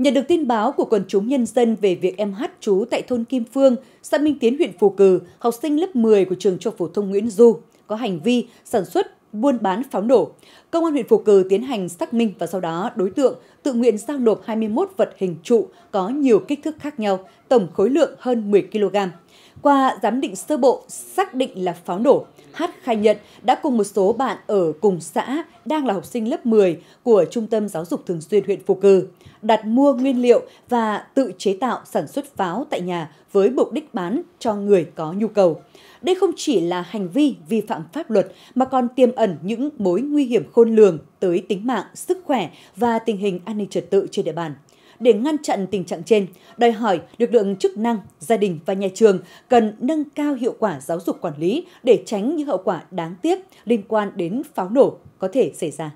Nhận được tin báo của quần chúng nhân dân về việc em hát chú tại thôn Kim Phương, xã Minh Tiến, huyện Phù Cử, học sinh lớp 10 của trường trung phổ thông Nguyễn Du có hành vi sản xuất, buôn bán pháo nổ. Công an huyện Phù Cử tiến hành xác minh và sau đó đối tượng tự nguyện giao nộp 21 vật hình trụ có nhiều kích thước khác nhau tổng khối lượng hơn 10 kg. Qua giám định sơ bộ xác định là pháo nổ, Hát khai nhận đã cùng một số bạn ở cùng xã đang là học sinh lớp 10 của Trung tâm Giáo dục Thường xuyên huyện Phù Cử, đặt mua nguyên liệu và tự chế tạo sản xuất pháo tại nhà với mục đích bán cho người có nhu cầu. Đây không chỉ là hành vi vi phạm pháp luật mà còn tiềm ẩn những mối nguy hiểm khôn lường tới tính mạng, sức khỏe và tình hình an ninh trật tự trên địa bàn để ngăn chặn tình trạng trên, đòi hỏi lực lượng chức năng, gia đình và nhà trường cần nâng cao hiệu quả giáo dục quản lý để tránh những hậu quả đáng tiếc liên quan đến pháo nổ có thể xảy ra.